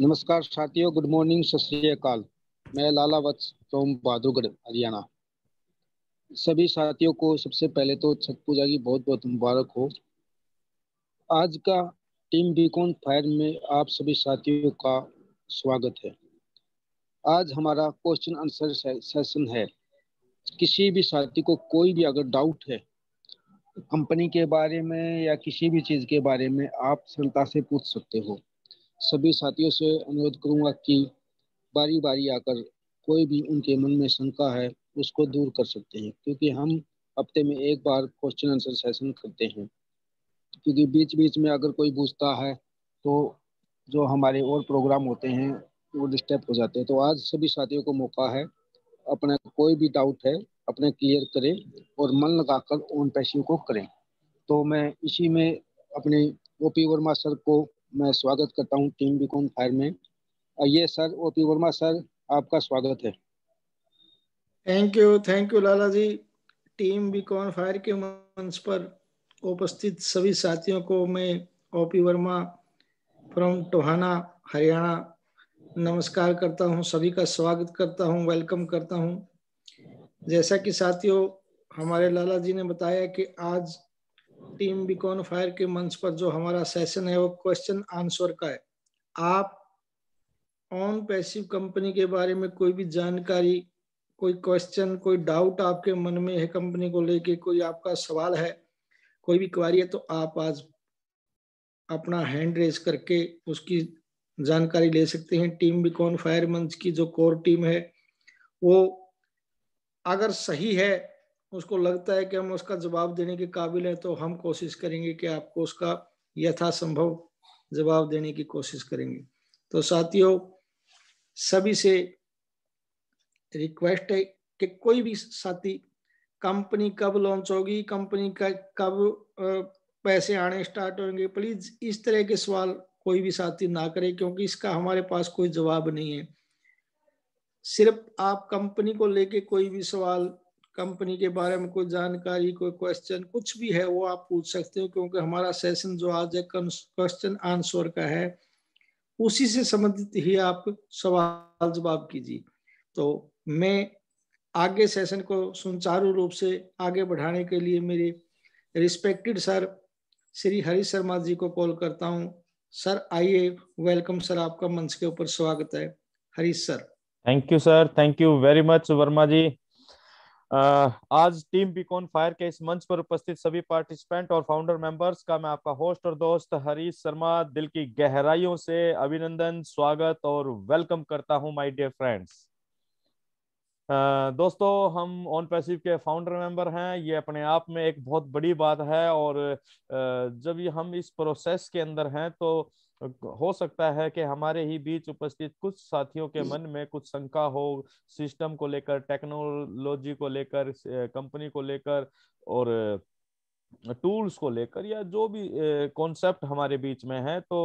नमस्कार साथियों good morning सत मैं लाला वत्स फ्रॉम बहादुरगढ़ हरियाणा सभी साथियों को सबसे पहले तो छठ पूजा की बहुत बहुत मुबारक हो आज का टीम बीकॉन फायर में आप सभी साथियों का स्वागत है आज हमारा क्वेश्चन आंसर सेशन है किसी भी साथी को कोई भी अगर डाउट है कंपनी के बारे में या किसी भी चीज़ के बारे में आप सरलता से पूछ सकते हो सभी साथियों से अनुरोध करूंगा कि बारी बारी आकर कोई भी उनके मन में शंका है उसको दूर कर सकते हैं क्योंकि हम हफ्ते में एक बार क्वेश्चन आंसर सेशन करते हैं क्योंकि बीच बीच में अगर कोई पूछता है तो जो हमारे और प्रोग्राम होते हैं वो डिस्टर्ब हो जाते हैं तो आज सभी साथियों को मौका है अपना कोई भी डाउट है अपना क्लियर करें और मन लगाकर उन पैसिव को करें तो मैं इसी में अपने ओ पी वर्मा सर को मैं स्वागत करता हूं टीम बीकॉम फायर में ये sir O P Verma sir आपका स्वागत है thank you thank you Lala ji team Beacon Fire के मंच पर उपस्थित सभी साथियों को मैं O P Verma from Tohana Haryana नमस्कार करता हूं सभी का स्वागत करता हूं वेलकम करता हूं जैसा कि साथियों हमारे लाला जी ने बताया कि आज टीम बिकॉन फायर के मंच पर जो हमारा सेशन है वो क्वेश्चन आंसर का है आप ऑन पैसिव कंपनी के बारे में कोई भी जानकारी कोई क्वेश्चन कोई डाउट आपके मन में है कंपनी को लेके कोई आपका सवाल है कोई भी क्वारी है तो आप आज अपना हैंड रेस करके उसकी जानकारी ले सकते हैं टीम बिकॉन फायर मंच की जो कोर टीम है वो अगर सही है उसको लगता है कि हम उसका जवाब देने के काबिल हैं तो हम कोशिश करेंगे कि आपको उसका यथासंभव जवाब देने की कोशिश करेंगे तो साथियों सभी से रिक्वेस्ट है कि कोई भी साथी कंपनी कब लॉन्च होगी कंपनी का कब पैसे आने स्टार्ट होंगे प्लीज इस तरह के सवाल कोई भी साथी ना करे क्योंकि इसका हमारे पास कोई जवाब नहीं है सिर्फ आप कंपनी को लेके कोई भी सवाल कंपनी के बारे में कोई जानकारी कोई क्वेश्चन कुछ भी है वो आप पूछ सकते हो क्योंकि हमारा सेशन जो आज है क्वेश्चन आंसर का है उसी से संबंधित ही आप सवाल जवाब कीजिए तो मैं आगे सेशन को सुचारू रूप से आगे बढ़ाने के लिए मेरे रिस्पेक्टेड सर श्री हरि शर्मा जी को कॉल करता हूँ सर आइए वेलकम सर आपका मंच के ऊपर स्वागत है Harish sir thank you sir thank you very much Verma ji आज टीम बीकॉन फायर के इस मंच पर उपस्थित सभी पार्टिसिपेंट और फाउंडर मेंबर्स का मैं आपका होस्ट और दोस्त हरीश शर्मा दिल की गहराइयों से अभिनंदन स्वागत और वेलकम करता हूं माय डियर फ्रेंड्स दोस्तों हम ऑन पैसिव के फाउंडर मेंबर हैं ये अपने आप में एक बहुत बड़ी बात है और जब ये हम इस प्रोसेस के अंदर हैं तो हो सकता है कि हमारे ही बीच उपस्थित कुछ साथियों के मन में कुछ शंका हो सिस्टम को लेकर टेक्नोलॉजी को लेकर कंपनी को लेकर और टूल्स को लेकर या जो भी कॉन्सेप्ट हमारे बीच में है तो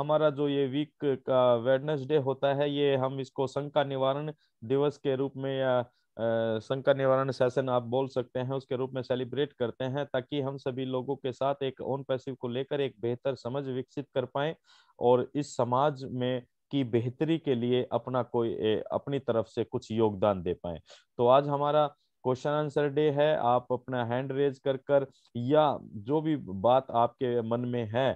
हमारा जो ये वीक का वेडनेसडे होता है ये हम इसको शंका निवारण दिवस के रूप में या संकट निवारण सेशन आप बोल सकते हैं उसके रूप में सेलिब्रेट करते हैं ताकि हम सभी लोगों के साथ एक ओन पैसिव को लेकर एक बेहतर समझ विकसित कर पाए और इस समाज में की बेहतरी के लिए अपना कोई अपनी तरफ से कुछ योगदान दे पाए तो आज हमारा क्वेश्चन आंसर डे है आप अपना हैंड रेज कर कर या जो भी बात आपके मन में है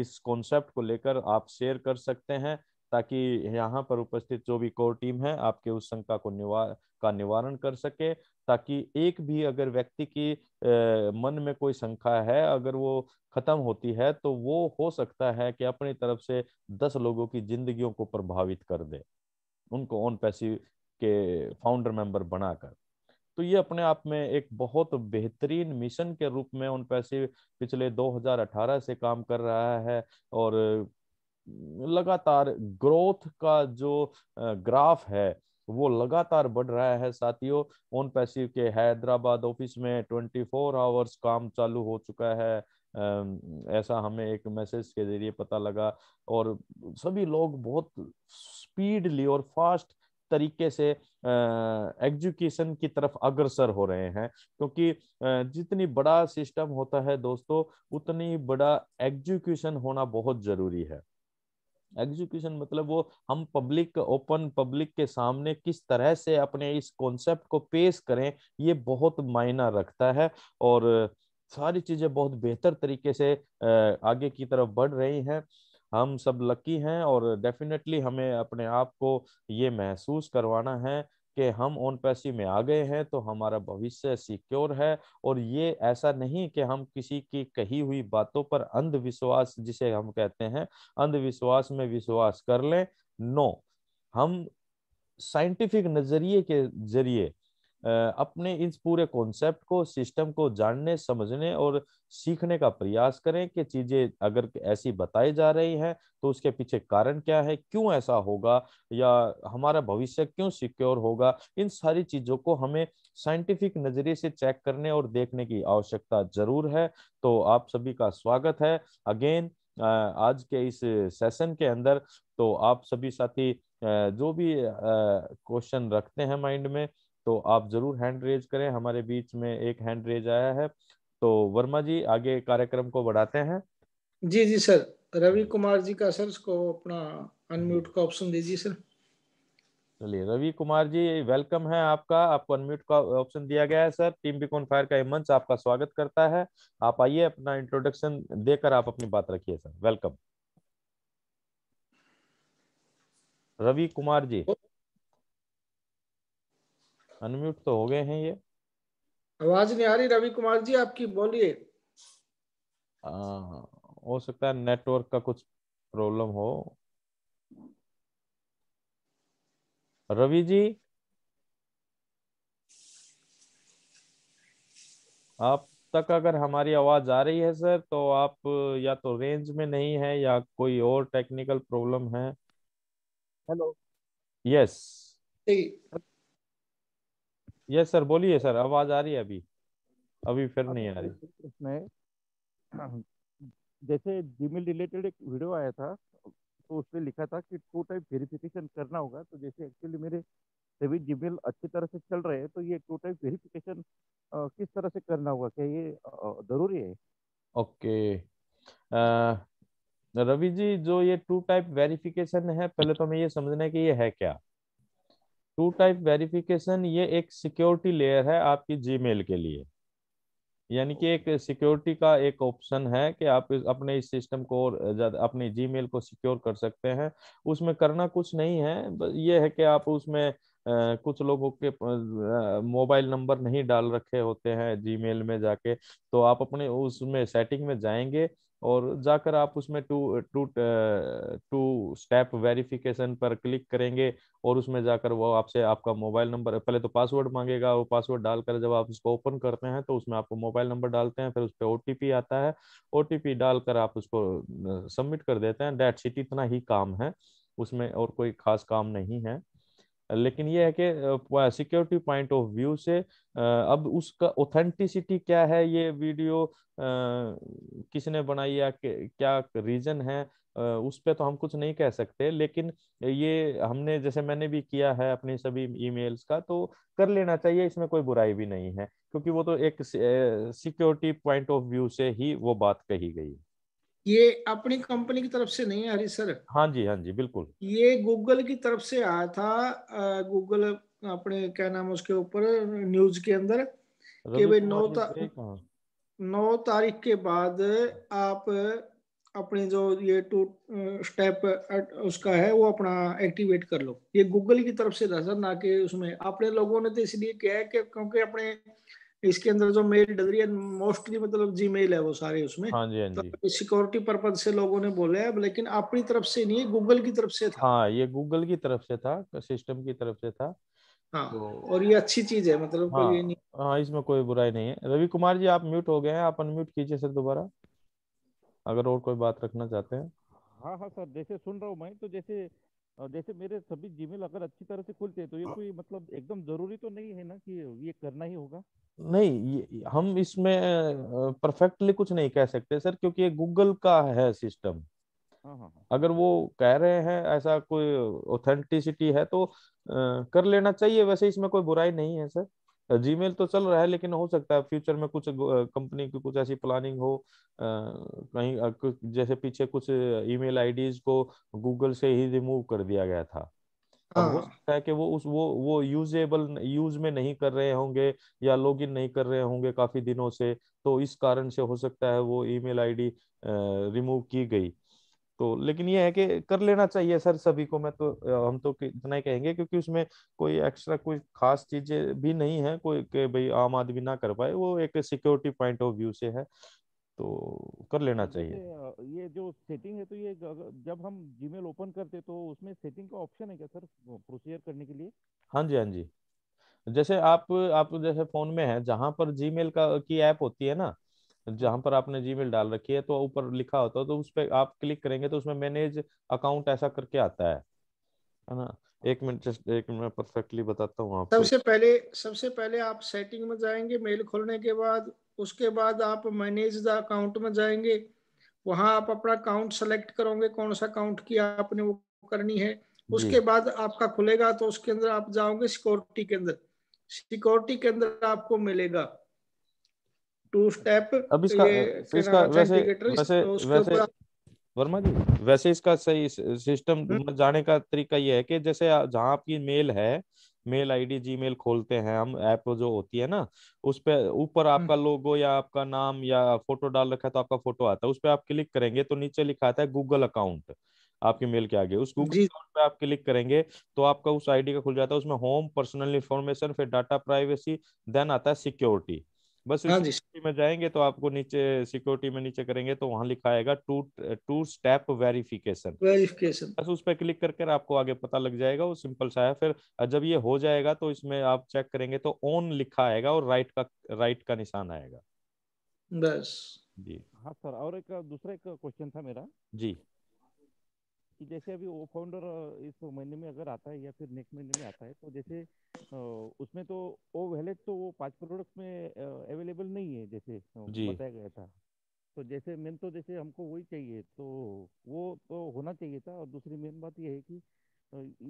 इस कॉन्सेप्ट को लेकर आप शेयर कर सकते हैं ताकि यहाँ पर उपस्थित जो भी कोर टीम है आपके उस शंका को निवार का निवारण कर सके ताकि एक भी अगर व्यक्ति की मन में कोई शंका है अगर वो खत्म होती है तो वो हो सकता है कि अपनी तरफ से दस लोगों की जिंदगियों को प्रभावित कर दे उनको ओन पैसिव के फाउंडर मेंबर बनाकर तो ये अपने आप में एक बहुत बेहतरीन मिशन के रूप में उन पैसे पिछले 2018 से काम कर रहा है और लगातार ग्रोथ का जो ग्राफ है वो लगातार बढ़ रहा है साथियों ऑन पैसिव के हैदराबाद ऑफिस में 24 फोर आवर्स काम चालू हो चुका है ऐसा हमें एक मैसेज के जरिए पता लगा और सभी लोग बहुत स्पीडली और फास्ट तरीके से एजुकेशन की तरफ अग्रसर हो रहे हैं क्योंकि जितनी बड़ा सिस्टम होता है दोस्तों उतनी बड़ा एग्जुकेशन होना बहुत जरूरी है एग्जीक्यूशन मतलब वो हम पब्लिक ओपन पब्लिक के सामने किस तरह से अपने इस कॉन्सेप्ट को पेश करें ये बहुत मायना रखता है और सारी चीज़ें बहुत बेहतर तरीके से आगे की तरफ बढ़ रही हैं हम सब लकी हैं और डेफिनेटली हमें अपने आप को ये महसूस करवाना है कि हम ओन पैसे में आ गए हैं तो हमारा भविष्य सिक्योर है और ये ऐसा नहीं कि हम किसी की कही हुई बातों पर अंधविश्वास जिसे हम कहते हैं अंधविश्वास में विश्वास कर लें नो हम साइंटिफिक नजरिए के जरिए अपने इस पूरे कॉन्सेप्ट को सिस्टम को जानने समझने और सीखने का प्रयास करें कि चीजें अगर ऐसी बताई जा रही हैं तो उसके पीछे कारण क्या है क्यों ऐसा होगा या हमारा भविष्य क्यों सिक्योर होगा इन सारी चीजों को हमें साइंटिफिक नजरिए से चेक करने और देखने की आवश्यकता जरूर है तो आप सभी का स्वागत है अगेन आज के इस सेशन के अंदर तो आप सभी साथी जो भी क्वेश्चन रखते हैं माइंड में तो आप जरूर हैंड रेज करें हमारे बीच में एक हैंड रेज आया है तो वर्मा जी आगे कार्यक्रम को बढ़ाते हैं जी जी सर रवि कुमार जी का सर उसको अपना अनम्यूट का ऑप्शन दीजिए सर चलिए रवि कुमार जी वेलकम है आपका आपको अनम्यूट का ऑप्शन दिया गया है सर टीम बिकॉन फायर का मंच आपका स्वागत करता है आप आइए अपना इंट्रोडक्शन देकर आप अपनी बात रखिए sir welcome Ravi Kumar ji unmute तो हो गए हैं ये आवाज नहीं आ रही रवि कुमार जी आपकी बोलिए हो सकता है नेटवर्क का कुछ प्रॉब्लम हो रवि जी आप तक अगर हमारी आवाज आ रही है सर तो आप या तो रेंज में नहीं है या कोई और टेक्निकल प्रॉब्लम है हेलो यस यस सर बोलिए सर आवाज आ रही है अभी अभी फिर नहीं आ रही इसमें जैसे जीमेल रिलेटेड एक वीडियो आया था तो उसमें लिखा था कि टू टाइप वेरिफिकेशन करना होगा तो जैसे एक्चुअली मेरे सभी जीमेल अच्छी तरह से चल रहे हैं तो ये टू टाइप वेरिफिकेशन किस तरह से करना होगा क्या ये जरूरी है ओके रवि जी जो ये टू टाइप वेरिफिकेशन है पहले तो हमें ये समझना है कि ये है क्या टू टाइप वेरिफिकेशन ये एक सिक्योरिटी लेयर है आपकी जीमेल के लिए यानी कि एक सिक्योरिटी का एक ऑप्शन है कि आप अपने इस सिस्टम को और अपने जीमेल को सिक्योर कर सकते हैं उसमें करना कुछ नहीं है ये है कि आप उसमें कुछ लोगों के मोबाइल नंबर नहीं डाल रखे होते हैं जीमेल में जाके तो आप अपने उसमें सेटिंग में जाएंगे और जाकर आप उसमें two two two step verification पर क्लिक करेंगे और उसमें जाकर वो आपसे आपका मोबाइल नंबर पहले तो पासवर्ड मांगेगा वो पासवर्ड डालकर जब आप उसको ओपन करते हैं तो उसमें आपको मोबाइल नंबर डालते हैं फिर उस पर ओ आता है ओ डालकर आप उसको सबमिट कर देते हैं डेट सिट इतना ही काम है उसमें और कोई खास काम नहीं है लेकिन ये है कि सिक्योरिटी पॉइंट ऑफ व्यू से अब उसका ऑथेंटिसिटी क्या है ये वीडियो किसने बनाई या क्या रीजन है उस पर तो हम कुछ नहीं कह सकते लेकिन ये हमने जैसे मैंने भी किया है अपने सभी ईमेल्स का तो कर लेना चाहिए इसमें कोई बुराई भी नहीं है क्योंकि वो तो एक सिक्योरिटी पॉइंट ऑफ व्यू से ही वो बात कही गई ये अपनी कंपनी की तरफ से नहीं है हरी सर हाँ जी हाँ जी बिल्कुल ये गूगल की तरफ से आया था गूगल अपने क्या नाम उसके ऊपर न्यूज के अंदर कि भाई नौ हाँ। नौ तारीख के बाद आप अपने जो ये टू स्टेप उसका है वो अपना एक्टिवेट कर लो ये गूगल की तरफ से था सर ना कि उसमें अपने लोगों ने तो इसलिए क्या है कि क्योंकि अपने इसके अंदर जो मेल डल रही है मोस्टली मतलब जी मेल है वो सारे उसमें हाँ जी, हाँ जी. तो सिक्योरिटी पर्पज से लोगों ने बोला है लेकिन अपनी तरफ से नहीं गूगल की तरफ से था हाँ ये गूगल की तरफ से था सिस्टम की तरफ से था हाँ तो, और ये अच्छी चीज है मतलब हाँ, कोई ये नहीं हाँ इसमें कोई बुराई नहीं है रवि कुमार जी आप म्यूट हो गए हैं आप अनम्यूट कीजिए सर दोबारा अगर और कोई बात रखना चाहते हैं हाँ हाँ सर जैसे सुन रहा हूँ मैं तो जैसे जैसे मेरे सभी जीमेल अगर अच्छी तरह से खुलते हैं तो ये हाँ। कोई मतलब एकदम जरूरी तो नहीं है ना कि ये करना ही होगा नहीं ये, हम इसमें परफेक्टली कुछ नहीं कह सकते सर क्योंकि ये गूगल का है सिस्टम हाँ, हाँ, अगर वो कह रहे हैं ऐसा कोई ऑथेंटिसिटी है तो आ, कर लेना चाहिए वैसे इसमें कोई बुराई नहीं है सर जीमेल तो चल रहा है लेकिन हो सकता है फ्यूचर में कुछ कंपनी की कुछ ऐसी प्लानिंग हो कहीं जैसे पीछे कुछ ईमेल आईडीज को गूगल से ही रिमूव कर दिया गया था हो हाँ। सकता है कि वो उस वो वो यूजेबल यूज में नहीं कर रहे होंगे या लॉग इन नहीं कर रहे होंगे काफी दिनों से तो इस कारण से हो सकता है वो ईमेल आईडी रिमूव की गई तो लेकिन ये है कि कर लेना चाहिए सर सभी को मैं तो हम तो इतना ही कहेंगे क्योंकि उसमें कोई एक्स्ट्रा कोई खास चीजें भी नहीं है कोई के भाई आम आदमी ना कर पाए वो एक सिक्योरिटी पॉइंट ऑफ व्यू से है तो कर लेना तो चाहिए ये जो सेटिंग है तो ये जब हम जीमेल ओपन करते तो उसमें सेटिंग का ऑप्शन है क्या सर प्रोसीजर करने के लिए हाँ जी हाँ जी जैसे आप आप जैसे फोन में है जहां पर जीमेल का की ऐप होती है ना जहां पर आपने जीमेल डाल रखी है तो ऊपर लिखा होता है तो उस पर आप क्लिक करेंगे तो उसमें मैनेज अकाउंट ऐसा करके आता है है ना एक मिनट जस्ट एक मैं परफेक्टली बताता हूँ आपको सबसे पहले सबसे पहले आप सेटिंग में जाएंगे मेल खोलने के बाद उसके बाद आप मैनेज द अकाउंट में जाएंगे वहां आप अपना अकाउंट सेलेक्ट करोगे कौन सा अकाउंट की आपने वो करनी है उसके बाद आपका खुलेगा तो उसके अंदर आप जाओगे सिक्योरिटी के अंदर सिक्योरिटी के अंदर आपको मिलेगा टू स्टेप अब इसका तो इसका वैसे वैसे वैसे वर्मा जी वैसे इसका सही सिस्टम हम्म। मतलब जाने का तरीका ये है कि जैसे जहाँ आपकी मेल है मेल आईडी जीमेल खोलते हैं हम ऐप जो होती है ना उस पर ऊपर हम्म। आपका लोगो या आपका नाम या फोटो डाल रखा है तो आपका फोटो आता है उस पर आप क्लिक करेंगे तो नीचे लिखा आता है गूगल अकाउंट आपके मेल के आगे उस गूगल अकाउंट पे आप क्लिक करेंगे तो आपका उस आईडी का खुल जाता है उसमें होम पर्सनल इन्फॉर्मेशन फिर डाटा प्राइवेसी देन आता है सिक्योरिटी बस हाँ सिक्योरिटी में जाएंगे तो आपको नीचे सिक्योरिटी में नीचे करेंगे तो वहां लिखा आएगा two two step verification verification बस उस पर क्लिक करके आपको आगे पता लग जाएगा वो सिंपल सा है फिर जब ये हो जाएगा तो इसमें आप चेक करेंगे तो ऑन लिखा आएगा और राइट का राइट का निशान आएगा बस जी हाँ सर और एक दूसरा एक क्वेश्चन था मेरा जी कि जैसे अभी वो फाउंडर इस महीने में अगर आता है या फिर नेक्स्ट महीने में आता है तो जैसे उसमें तो वो वैलेट तो वो पांच प्रोडक्ट्स में अवेलेबल नहीं है जैसे बताया गया था तो जैसे मेन तो जैसे हमको वही चाहिए तो वो तो होना चाहिए था और दूसरी मेन बात यह है कि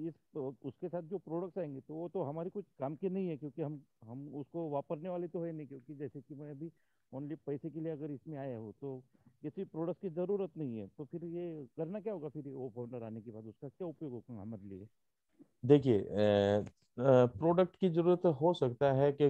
इस उसके साथ जो प्रोडक्ट्स आएंगे तो वो तो हमारे कुछ काम के नहीं है क्योंकि हम हम उसको वापरने वाले तो है नहीं क्योंकि जैसे कि मैं अभी ओनली पैसे के लिए अगर इसमें आया हूँ तो किसी प्रोडक्ट की जरूरत नहीं है तो फिर ये करना क्या होगा फिर वो फाउंडर आने के बाद उसका क्या उपयोग होगा हमारे लिए देखिए प्रोडक्ट की जरूरत हो सकता है कि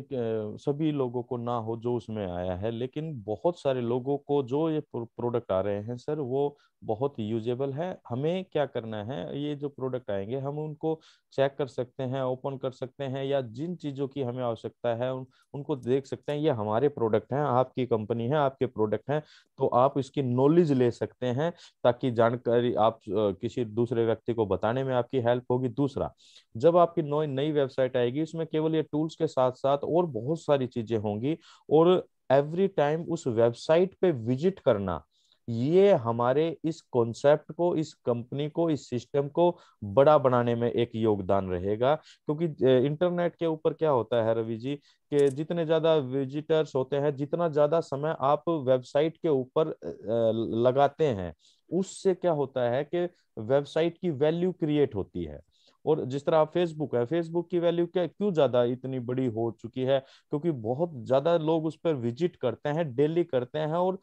सभी लोगों को ना हो जो उसमें आया है लेकिन बहुत सारे लोगों को जो ये प्रोडक्ट आ रहे हैं सर वो बहुत यूजेबल है हमें क्या करना है ये जो प्रोडक्ट आएंगे हम उनको चेक कर सकते हैं ओपन कर सकते हैं या जिन चीज़ों की हमें आवश्यकता है उन, उनको देख सकते हैं ये हमारे प्रोडक्ट हैं आपकी कंपनी है आपके प्रोडक्ट हैं तो आप इसकी नॉलेज ले सकते हैं ताकि जानकारी आप किसी दूसरे व्यक्ति को बताने में आपकी हेल्प होगी दूसरा जब आपकी नई वेबसाइट आएगी उसमें केवल ये टूल्स के साथ साथ और बहुत सारी चीजें होंगी और एवरी टाइम उस वेबसाइट पे विजिट करना ये हमारे इस कॉन्सेप्ट को इस कंपनी को इस सिस्टम को बड़ा बनाने में एक योगदान रहेगा क्योंकि इंटरनेट के ऊपर क्या होता है रवि जी के जितने ज्यादा विजिटर्स होते हैं जितना ज्यादा समय आप वेबसाइट के ऊपर लगाते हैं उससे क्या होता है कि वेबसाइट की वैल्यू क्रिएट होती है और जिस तरह फेसबुक है फेसबुक की वैल्यू क्या क्यों ज्यादा इतनी बड़ी हो चुकी है क्योंकि बहुत ज्यादा लोग उस पर विजिट करते हैं डेली करते हैं और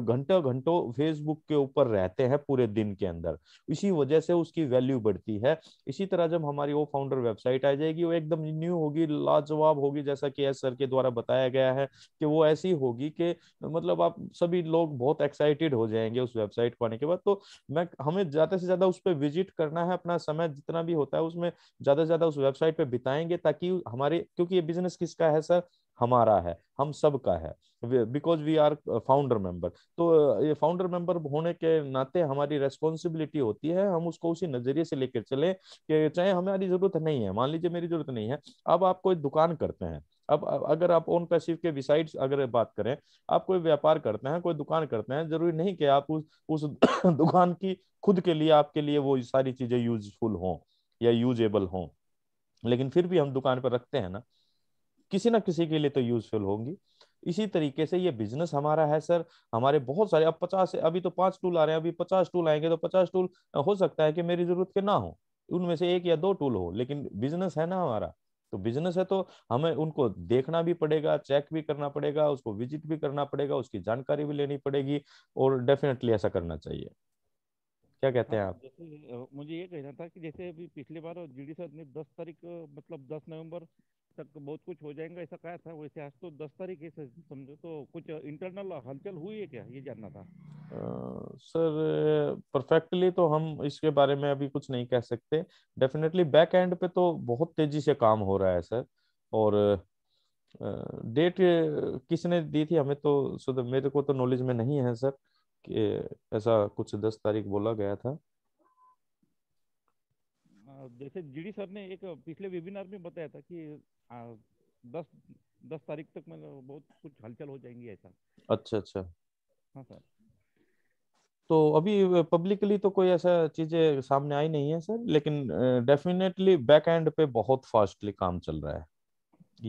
घंटों घंटों फेसबुक के ऊपर रहते हैं पूरे दिन के अंदर इसी वजह से उसकी वैल्यू बढ़ती है इसी तरह जब हमारी वो फाउंडर वेबसाइट आ जाएगी वो एकदम न्यू होगी लाजवाब होगी जैसा कि एस सर के द्वारा बताया गया है कि वो ऐसी होगी कि मतलब आप सभी लोग बहुत एक्साइटेड हो जाएंगे उस वेबसाइट को आने के बाद तो मैं हमें ज्यादा से ज्यादा उस पर विजिट करना है अपना समय जितना भी होता होता है उसमें ज्यादा से ज्यादा उस वेबसाइट पे बिताएंगे ताकि हमारे क्योंकि ये बिजनेस किसका है सर हमारा है हम सब का है because we are founder member तो ये फाउंडर मेंबर होने के नाते हमारी रेस्पॉन्सिबिलिटी होती है हम उसको उसी नजरिए से लेकर चले कि चाहे हमारी जरूरत नहीं है मान लीजिए मेरी जरूरत नहीं है अब आप कोई दुकान करते हैं अब अगर आप ओन पैसिव के विसाइड अगर बात करें आप कोई व्यापार करते हैं कोई दुकान करते हैं जरूरी नहीं कि आप उस उस दुकान की खुद के लिए आपके लिए वो सारी चीजें यूजफुल हों या यूजेबल हों लेकिन फिर भी हम दुकान पर रखते हैं ना किसी ना किसी के लिए तो यूजफुल होंगी इसी तरीके से ये बिजनेस हमारा है सर हमारे बहुत सारे अब पचास अभी तो पांच टूल आ रहे हैं अभी पचास टूल आएंगे तो पचास टूल हो सकता है कि मेरी जरूरत के ना हो उनमें से एक या दो टूल हो लेकिन बिजनेस है ना हमारा तो बिजनेस है तो हमें उनको देखना भी पड़ेगा चेक भी करना पड़ेगा उसको विजिट भी करना पड़ेगा उसकी जानकारी भी लेनी पड़ेगी और डेफिनेटली ऐसा करना चाहिए क्या कहते हैं हाँ, आप मुझे ये कहना था कि जैसे अभी पिछले बार जीडी सर ने दस तारीख मतलब दस नवंबर तक बहुत कुछ हो जाएगा ऐसा कहा था वैसे आज तो दस तारीख है समझो तो कुछ इंटरनल हलचल हुई है क्या ये जानना था सर uh, परफेक्टली तो हम इसके बारे में अभी कुछ नहीं कह सकते डेफिनेटली बैक एंड पे तो बहुत तेजी से काम हो रहा है सर और डेट uh, किसने दी थी हमें तो मेरे को तो नॉलेज में नहीं है सर कि ऐसा कुछ दस तारीख बोला गया था जैसे जीडी सर ने एक पिछले वेबिनार में बताया था कि दस दस तारीख तक मतलब बहुत कुछ हलचल हो जाएंगी ऐसा अच्छा अच्छा हाँ सर तो अभी पब्लिकली तो कोई ऐसा चीजें सामने आई नहीं है सर लेकिन डेफिनेटली बैक एंड पे बहुत फास्टली काम चल रहा है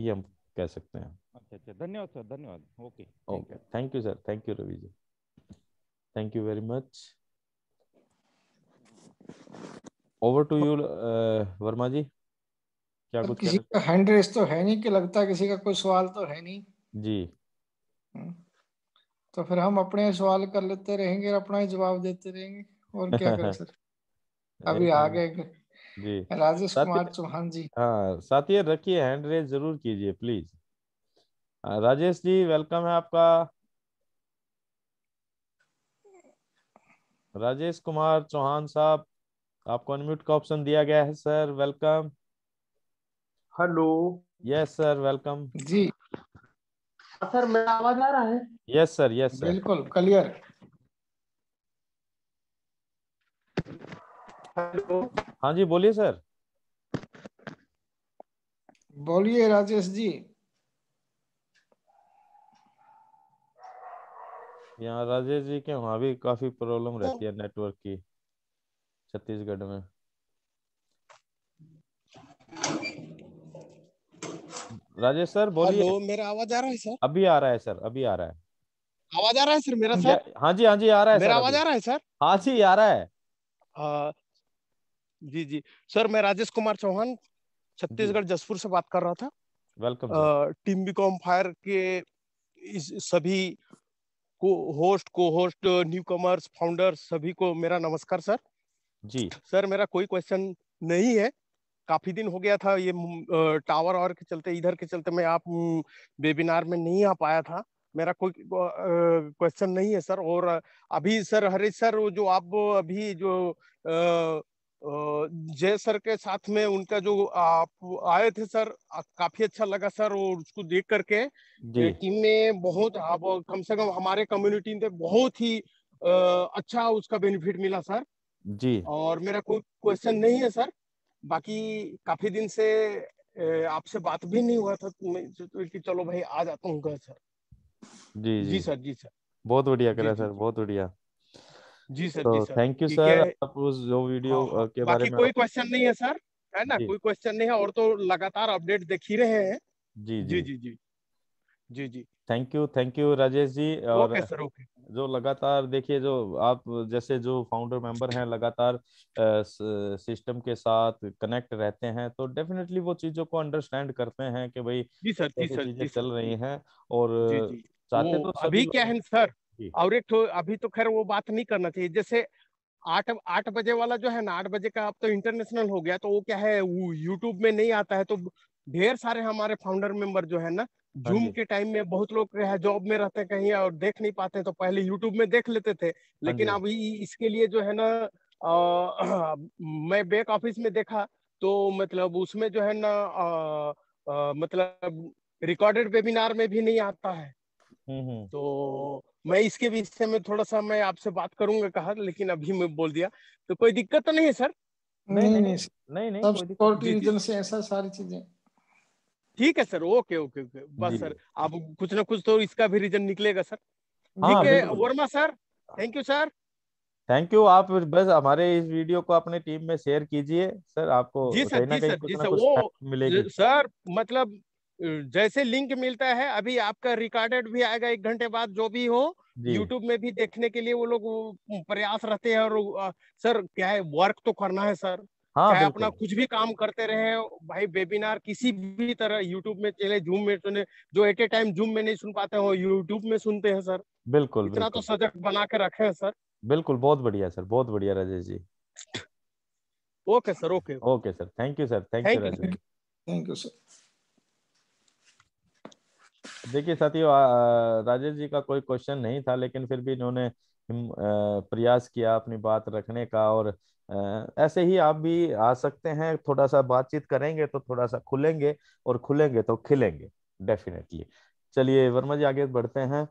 ये हम कह सकते हैं अच्छा अच्छा धन्यवाद सर धन्यवाद okay okay thank you sir thank you Ravi ji Thank you very much. Over to you, uh, Verma ji. क्या कुछ किसी का हैंड रेस तो है नहीं कि लगता है किसी का कोई सवाल तो है नहीं जी हम्म। तो फिर हम अपने सवाल कर लेते रहेंगे और अपना ही जवाब देते रहेंगे और क्या करें सर अभी तो आ गए जी राजेश कुमार चौहान जी हाँ साथी रखिए हैंड रेस जरूर कीजिए प्लीज राजेश जी वेलकम है आपका राजेश कुमार चौहान साहब आपको अनम्यूट का ऑप्शन दिया गया है sir welcome hello yes sir welcome जी सर हाँ, मेरा आवाज आ रहा है यस सर यस सर बिल्कुल क्लियर हेलो हाँ जी बोलिए सर बोलिए राजेश जी यहाँ राजेश जी के वहाँ भी काफी प्रॉब्लम तो रहती है नेटवर्क की छत्तीसगढ़ में राजेश सर बोलिए मेरा आवाज आ रहा है सर अभी आ रहा है सर अभी आ रहा है आवाज आ रहा है सर मेरा सर हाँ जी हाँ जी आ रहा है मेरा आवाज आ रहा है सर हाँ जी आ रहा है आ, जी जी सर मैं राजेश कुमार चौहान छत्तीसगढ़ जसपुर से बात कर रहा था welcome team Beacon Fire के इस सभी होस्ट को होस्ट न्यू कमर्स फाउंडर सभी को मेरा नमस्कार सर जी सर मेरा कोई क्वेश्चन नहीं है काफी दिन हो गया था ये टावर और के चलते इधर के चलते मैं आप वेबिनार में नहीं आ पाया था मेरा कोई क्वेश्चन नहीं है सर और अभी सर हरीश सर जो आप अभी जो जय सर के साथ में उनका जो आप आए थे सर काफी अच्छा लगा सर और उसको देख करके टीम में बहुत आप कम से कम हमारे कम्युनिटी में बहुत ही अच्छा उसका बेनिफिट मिला सर जी और मेरा कोई क्वेश्चन नहीं है सर बाकी काफी दिन से आपसे बात भी नहीं हुआ था तो कि चलो भाई आ जाता हूँ सर जी जी सर जी सर बहुत बढ़िया करा सर बहुत बढ़िया जी सर थैंक तो यू सर आप उस जो वीडियो हाँ, हाँ, के बारे में कोई क्वेश्चन नहीं है सर है ना कोई क्वेश्चन नहीं है और तो लगातार अपडेट देख ही रहे हैं जी जी जी जी जी जी thank you thank you Rajesh ji और okay, sir, okay. जो लगातार देखिए जो आप जैसे जो फाउंडर मेंबर हैं लगातार सिस्टम के साथ कनेक्ट रहते हैं तो डेफिनेटली वो चीजों को अंडरस्टैंड करते हैं कि भाई जी सर जी सर चीजें चल रही हैं और चाहते तो अभी क्या है सर और एक तो अभी तो खैर वो बात नहीं करना चाहिए जैसे आठ आठ बजे वाला जो है ना आठ बजे का अब तो इंटरनेशनल हो गया तो वो क्या है यूट्यूब में नहीं आता है तो ढेर सारे हमारे फाउंडर मेंबर जो है ना हाँ जूम के टाइम में बहुत लोग है जॉब में रहते कहीं और देख नहीं पाते तो पहले यूट्यूब में देख लेते थे हाँ लेकिन अब इसके लिए जो है ना आ, मैं बैक ऑफिस में देखा तो मतलब उसमें जो है ना मतलब रिकॉर्डेड वेबिनार में भी नहीं आता है हम्म, हम्म। तो मैं इसके विषय में थोड़ा सा मैं आपसे बात करूंगा कहा लेकिन अभी मैं बोल दिया तो कोई दिक्कत तो नहीं है सर नहीं नहीं नहीं नहीं नहीं सब सिक्योरिटी रीजन से ऐसा सारी चीजें ठीक है सर ओके ओके ओके बस सर आप कुछ ना कुछ तो इसका भी रीजन निकलेगा सर हाँ, ठीक है Verma sir thank you sir thank you आप बस हमारे इस वीडियो को अपने टीम में शेयर कीजिए सर आपको जी सर जी सर जी सर वो मिलेगी सर मतलब जैसे लिंक मिलता है अभी आपका रिकॉर्डेड भी आएगा एक घंटे बाद जो भी हो यूट्यूब में भी देखने के लिए वो लोग प्रयास रहते हैं और सर क्या है वर्क तो करना है सर हाँ, चाहे अपना कुछ भी काम करते रहे भाई वेबिनार किसी भी तरह यूट्यूब में चले जूम में सुने जो एट ए टाइम जूम में नहीं सुन पाते हो यूट्यूब में सुनते हैं सर बिल्कुल इतना तो बिल्कुल। तो सजग बना के रखे हैं सर बिल्कुल बहुत बढ़िया सर बहुत बढ़िया Rajesh ji okay sir okay okay sir thank you sir thank you Rajesh thank you sir देखिए साथियों राजेश जी का कोई क्वेश्चन नहीं था लेकिन फिर भी इन्होंने प्रयास किया अपनी बात रखने का और ऐसे ही आप भी आ सकते हैं थोड़ा सा बातचीत करेंगे तो थोड़ा सा खुलेंगे और खुलेंगे तो खिलेंगे डेफिनेटली चलिए वर्मा जी आगे बढ़ते हैं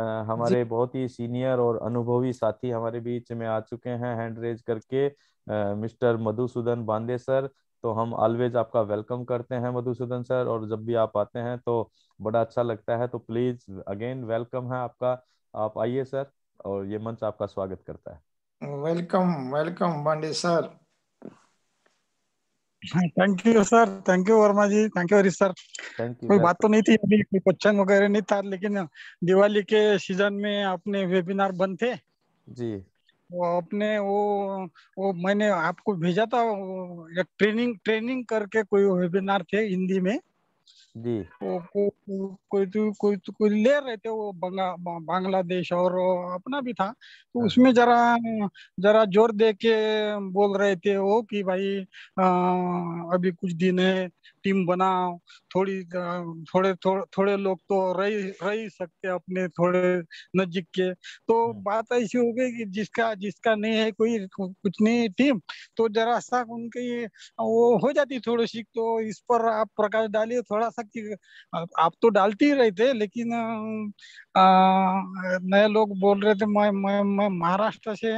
आ, हमारे बहुत ही सीनियर और अनुभवी साथी हमारे बीच में आ चुके हैं हैंड रेज करके आ, मिस्टर मधुसूदन बांदे सर तो हम ऑलवेज आपका वेलकम करते हैं मधुसूदन सर और जब भी आप आते हैं तो बड़ा अच्छा लगता है तो प्लीज अगेन वेलकम है आपका आप आइए सर और ये मंच आपका स्वागत करता है welcome welcome Pandey sir thank you sir thank you Verma ji thank you Harish sir कोई बात तो नहीं थी अभी कोई क्वेश्चन वगैरह नहीं था लेकिन दिवाली के सीजन में आपने वेबिनार बंद थे जी वो अपने वो वो मैंने आपको भेजा था वो एक ट्रेनिंग ट्रेनिंग करके कोई वेबिनार थे हिंदी में जी वो को, को, कोई तो कोई तो कोई ले रहे थे वो बंगा बांग्लादेश और अपना भी था तो हाँ। उसमें जरा जरा जोर दे के बोल रहे थे वो कि भाई आ, अभी कुछ दिन है टीम बनाओ थोड़ी थोड़े थोड़े थोड़े लोग तो रह रह सकते अपने थोड़े नजदीक के तो हम्म। बात ऐसी हो गई कि जिसका जिसका नहीं है कोई कुछ नहीं टीम तो जरा सा उनकी वो हो जाती थोड़ी सी तो इस पर आप प्रकाश डालिए थोड़ा सा कि आप तो डालते ही रहे थे लेकिन नए लोग बोल रहे थे मैं मैं मैं महाराष्ट्र से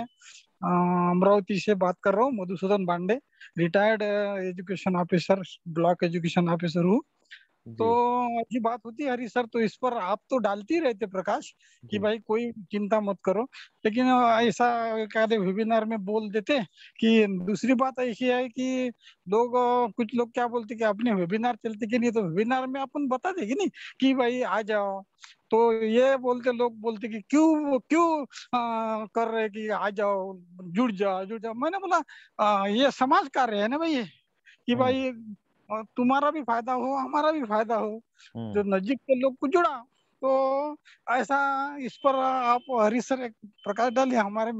अमरावती से बात कर रहा हूँ Madhusudan Pandey retired education officer block education officer हूँ तो अच्छी बात होती है हरी सर तो इस पर आप तो डालती रहते प्रकाश कि भाई कोई चिंता मत करो लेकिन ऐसा कहते वेबिनार में बोल देते कि दूसरी बात ऐसी है कि लोग कुछ लोग क्या बोलते कि अपने वेबिनार चलते कि नहीं तो वेबिनार में अपन बता देगी नहीं कि भाई आ जाओ तो ये बोलते लोग बोलते कि क्यों क्यों कर रहे कि आ जाओ जुड़ जाओ जुड़ जाओ मैंने बोला आ, ये समाज कार्य है ना भाई कि हाँ। भाई और तुम्हारा भी फायदा हो हमारा भी फायदा हो जो हम्म। नजदीक के लोग को जुड़ा तो ऐसा इस पर आप हरी सर एक प्रकाश डालिए हमारे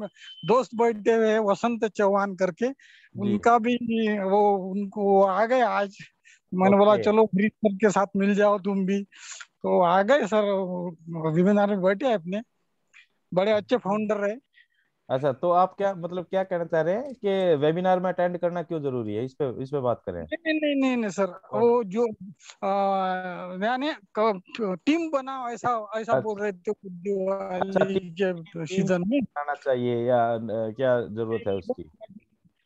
दोस्त बैठे हुए वसंत चौहान करके उनका भी वो उनको आ गए आज मैंने बोला चलो हरी सर के साथ मिल जाओ तुम भी तो आ गए सर विभिन्न में बैठे अपने बड़े अच्छे फाउंडर है अच्छा तो आप क्या मतलब क्या कहना चाह रहे हैं कि वेबिनार में अटेंड करना क्यों जरूरी है इस पे इस पे बात करें नहीं नहीं नहीं, नहीं सर वो जो यानी टीम बना ऐसा ऐसा बोल अच्छा। रहे थे अच्छा, सीजन में आना चाहिए या क्या जरूरत है उसकी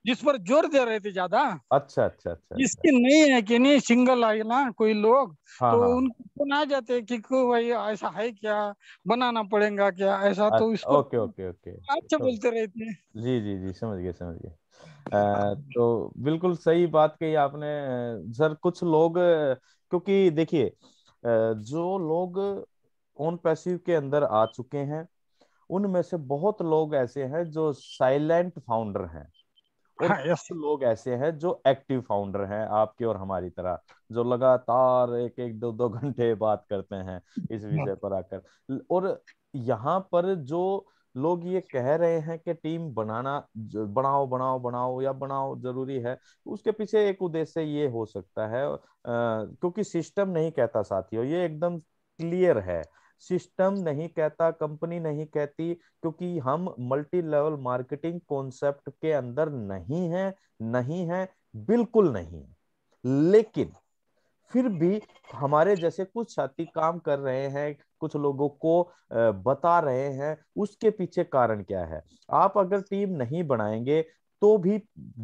जिस पर जोर दे रहे थे ज्यादा अच्छा अच्छा अच्छा, अच्छा। इसकी नहीं है कि नहीं सिंगल आए ना कोई लोग हाँ, तो हाँ। उनको ना जाते कि भाई ऐसा है क्या बनाना पड़ेगा क्या ऐसा तो अच्छा, तो इसको ओके ओके ओके अच्छा तो, बोलते रहते जी जी जी समझ गए समझ गए तो बिल्कुल सही बात कही आपने सर कुछ लोग क्योंकि देखिए जो लोग ऑन पैसिव के अंदर आ चुके हैं उनमें से बहुत लोग ऐसे हैं जो साइलेंट फाउंडर हैं हाँ, yes. लोग ऐसे हैं जो एक्टिव फाउंडर हैं आपके और हमारी तरह जो लगातार एक एक दो दो घंटे बात करते हैं इस विषय पर आकर और यहाँ पर जो लोग ये कह रहे हैं कि टीम बनाना बनाओ बनाओ बनाओ या बनाओ जरूरी है उसके पीछे एक उद्देश्य ये हो सकता है आ, क्योंकि सिस्टम नहीं कहता साथियों ये एकदम क्लियर है सिस्टम नहीं कहता कंपनी नहीं कहती क्योंकि हम मल्टी लेवल मार्केटिंग कॉन्सेप्ट के अंदर नहीं है नहीं है बिल्कुल नहीं लेकिन फिर भी हमारे जैसे कुछ साथी काम कर रहे हैं कुछ लोगों को बता रहे हैं उसके पीछे कारण क्या है आप अगर टीम नहीं बनाएंगे तो भी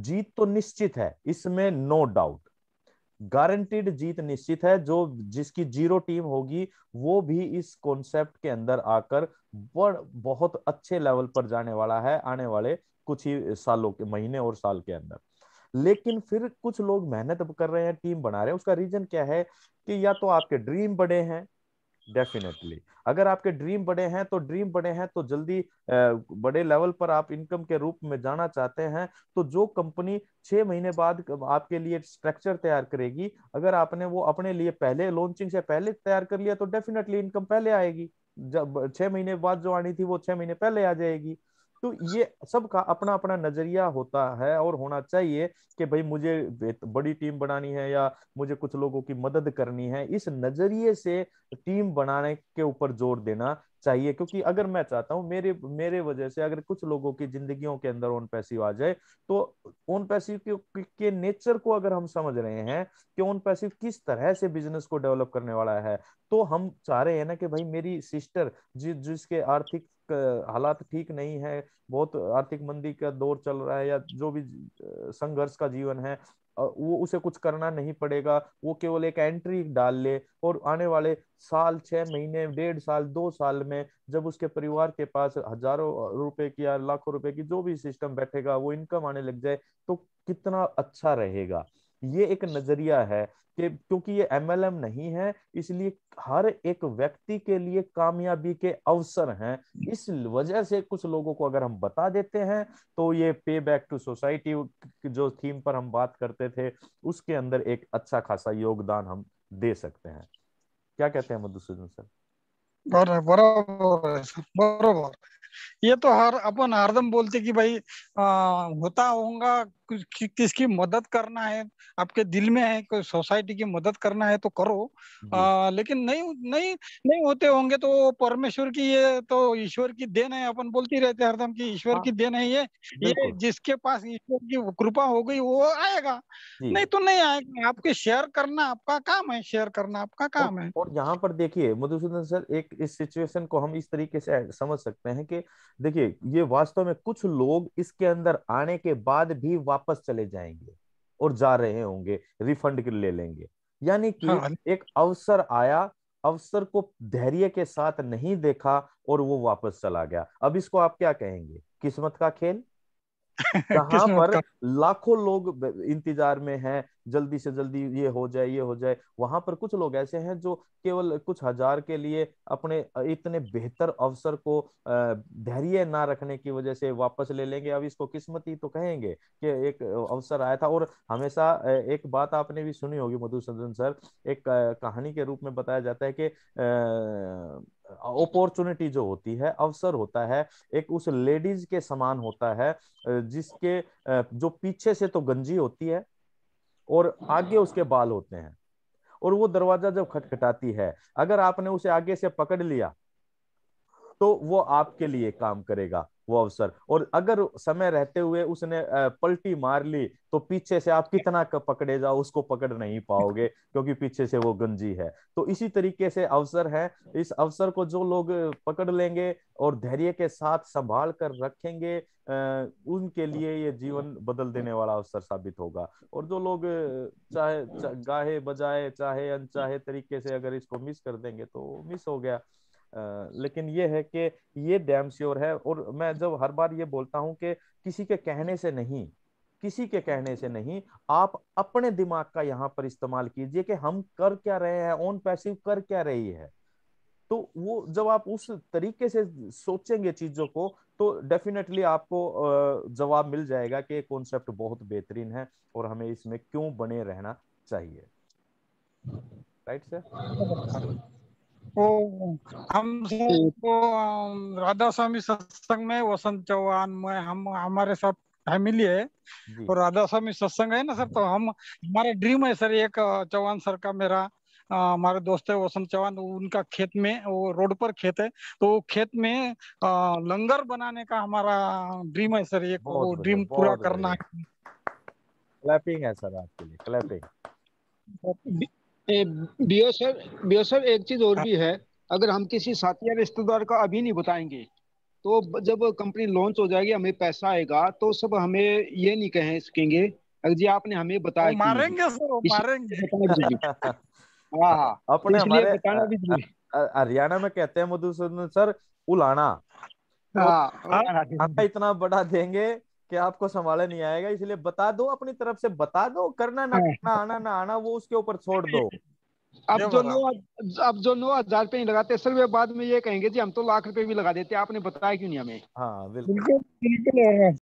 जीत तो निश्चित है इसमें नो डाउट गारंटीड जीत निश्चित है जो जिसकी जीरो टीम होगी वो भी इस कॉन्सेप्ट के अंदर आकर बहुत अच्छे लेवल पर जाने वाला है आने वाले कुछ ही सालों के महीने और साल के अंदर लेकिन फिर कुछ लोग मेहनत कर रहे हैं टीम बना रहे हैं उसका रीजन क्या है कि या तो आपके ड्रीम बड़े हैं डेफिनेटली अगर आपके ड्रीम बड़े हैं तो ड्रीम बड़े हैं तो जल्दी बड़े लेवल पर आप इनकम के रूप में जाना चाहते हैं तो जो कंपनी छह महीने बाद आपके लिए स्ट्रक्चर तैयार करेगी अगर आपने वो अपने लिए पहले लॉन्चिंग से पहले तैयार कर लिया तो डेफिनेटली इनकम पहले आएगी जब छह महीने बाद जो आनी थी वो छह महीने पहले आ जाएगी तो ये सबका अपना अपना नजरिया होता है और होना चाहिए कि भाई मुझे बड़ी टीम बनानी है या मुझे कुछ लोगों की मदद करनी है इस नजरिए से टीम बनाने के ऊपर जोर देना चाहिए क्योंकि अगर मैं चाहता हूँ मेरे मेरे वजह से अगर कुछ लोगों की जिंदगियों के अंदर ओन पैसिव आ जाए तो ओन पैसिव के, के नेचर को अगर हम समझ रहे हैं कि ओन पैसिव किस तरह से बिजनेस को डेवलप करने वाला है तो हम चाह रहे हैं ना कि भाई मेरी सिस्टर जिस जिसके आर्थिक हालात ठीक नहीं है बहुत आर्थिक मंदी का दौर चल रहा है या जो भी संघर्ष का जीवन है वो उसे कुछ करना नहीं पड़ेगा वो केवल एक एंट्री डाल ले और आने वाले साल छह महीने डेढ़ साल दो साल में जब उसके परिवार के पास हजारों रुपए की या लाखों रुपए की जो भी सिस्टम बैठेगा वो इनकम आने लग जाए तो कितना अच्छा रहेगा ये एक नजरिया है कि क्योंकि ये एमएलएम नहीं है इसलिए हर एक व्यक्ति के लिए कामयाबी के अवसर हैं इस वजह से कुछ लोगों को अगर हम बता देते हैं तो ये पे बैक टू सोसाइटी जो थीम पर हम बात करते थे उसके अंदर एक अच्छा खासा योगदान हम दे सकते हैं क्या कहते हैं मधुसूदन सर बराबर बराबर ये तो हर अपन हरदम बोलते कि भाई आ, होता होगा कि, किसकी मदद करना है आपके दिल में है कोई सोसाइटी की मदद करना है तो करो आ, लेकिन नहीं नहीं नहीं होते होंगे तो परमेश्वर की ये तो ईश्वर की देन है अपन बोलती रहते हरदम कि ईश्वर हाँ। की देन है ये ये जिसके पास ईश्वर की कृपा हो गई वो आएगा नहीं तो नहीं आएगा आपके शेयर करना आपका काम है शेयर करना आपका काम और, है और यहाँ पर देखिए मधुसूदन सर एक इस सिचुएशन को हम इस तरीके से समझ सकते हैं कि देखिए ये वास्तव में कुछ लोग इसके अंदर आने के बाद भी वापस चले जाएंगे और जा रहे होंगे रिफंड ले लेंगे यानी कि हाँ। एक अवसर आया अवसर को धैर्य के साथ नहीं देखा और वो वापस चला गया अब इसको आप क्या कहेंगे किस्मत का खेल जहां पर लाखों लोग इंतजार में हैं जल्दी से जल्दी ये हो जाए ये हो जाए वहां पर कुछ लोग ऐसे हैं जो केवल कुछ हजार के लिए अपने इतने बेहतर अवसर को धैर्य ना रखने की वजह से वापस ले लेंगे अब इसको किस्मती तो कहेंगे कि एक अवसर आया था और हमेशा एक बात आपने भी सुनी होगी मधुसूदन सर एक कहानी के रूप में बताया जाता है कि अपॉर्चुनिटी जो होती है अवसर होता है एक उस लेडीज के समान होता है जिसके जो पीछे से तो गंजी होती है और आगे उसके बाल होते हैं और वो दरवाजा जब खटखटाती है अगर आपने उसे आगे से पकड़ लिया तो वो आपके लिए काम करेगा वो अवसर और अगर समय रहते हुए उसने पलटी मार ली तो पीछे से आप कितना पकड़े जाओ उसको पकड़ नहीं पाओगे क्योंकि पीछे से वो गंजी है तो इसी तरीके से अवसर है इस अवसर को जो लोग पकड़ लेंगे और धैर्य के साथ संभाल कर रखेंगे उनके लिए ये जीवन बदल देने वाला अवसर साबित होगा और जो लोग चाहे गाहे बजाए चाहे अनचाहे तरीके से अगर इसको मिस कर देंगे तो मिस हो गया लेकिन ये है कि ये डैम श्योर है और मैं जब हर बार ये बोलता हूँ कि किसी के कहने से नहीं किसी के कहने से नहीं आप अपने दिमाग का यहाँ पर इस्तेमाल कीजिए कि हम कर क्या रहे हैं ऑन पैसिव कर क्या रही है तो वो जब आप उस तरीके से सोचेंगे चीजों को तो डेफिनेटली आपको जवाब मिल जाएगा कि कॉन्सेप्ट बहुत बेहतरीन है और हमें इसमें क्यों बने रहना चाहिए राइट सर वो हम सबको तो राधा स्वामी सत्संग में वसंत चौहान में हम हमारे साथ फैमिली है और राधा स्वामी सत्संग है ना सर तो हम हमारा ड्रीम है सर एक चौहान सर का मेरा हमारे दोस्त है वसंत चौहान उनका खेत में वो रोड पर खेत है तो खेत में आ, लंगर बनाने का हमारा ड्रीम है सर एक वो ड्रीम पूरा करना है क्लैपिंग है सर आपके लिए क्लैपिंग बीओ साहब एक चीज और भी है अगर हम किसी साथी या रिश्तेदार का अभी नहीं बताएंगे तो जब कंपनी लॉन्च हो जाएगी हमें पैसा आएगा तो सब हमें ये नहीं कह सकेंगे अगर जी आपने हमें बताया मारेंगे मारेंगे हाँ, हाँ अपने भी हरियाणा में कहते हैं मधुसूदन सर उलाना हाँ, इतना बड़ा देंगे कि आपको संभाला नहीं आएगा इसलिए बता दो अपनी तरफ से बता दो करना ना हाँ। करना आना ना आना वो उसके ऊपर छोड़ दो अब जो नौ अब जो नौ हजार रुपये लगाते असल में बाद में ये कहेंगे जी हम तो लाख रुपए भी लगा देते आपने बताया क्यों नहीं हमें हाँ बिल्कुल